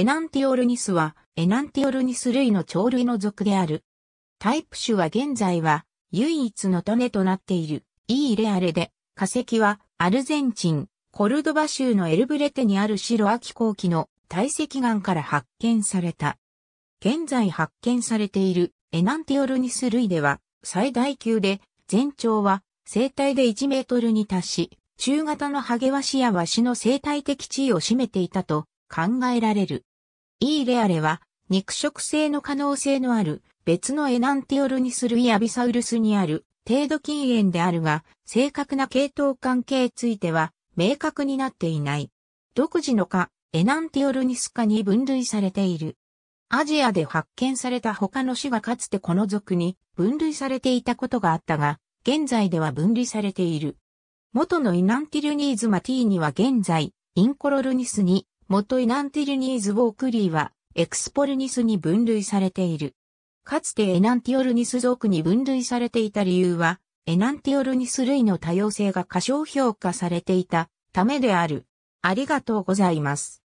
エナンティオルニスは、エナンティオルニス類の鳥類の属である。タイプ種は現在は、唯一の種となっている、イーレアレで、化石は、アルゼンチン、コルドバ州のエルブレテにある白亜紀後期の堆石岩から発見された。現在発見されているエナンティオルニス類では、最大級で、全長は、生体で1メートルに達し、中型のハゲワシやワシの生態的地位を占めていたと考えられる。イーレアレは、肉食性の可能性のある、別のエナンティオルニスルイアビサウルスにある、程度禁煙であるが、正確な系統関係については、明確になっていない。独自の科、エナンティオルニス科に分類されている。アジアで発見された他の種がかつてこの属に分類されていたことがあったが、現在では分類されている。元のイナンティルニーズマティーニは現在、インコロルニスに元イナンティルニーズ・ウォークリーは、エクスポルニスに分類されている。かつてエナンティオルニス属に分類されていた理由は、エナンティオルニス類の多様性が過小評価されていたためである。ありがとうございます。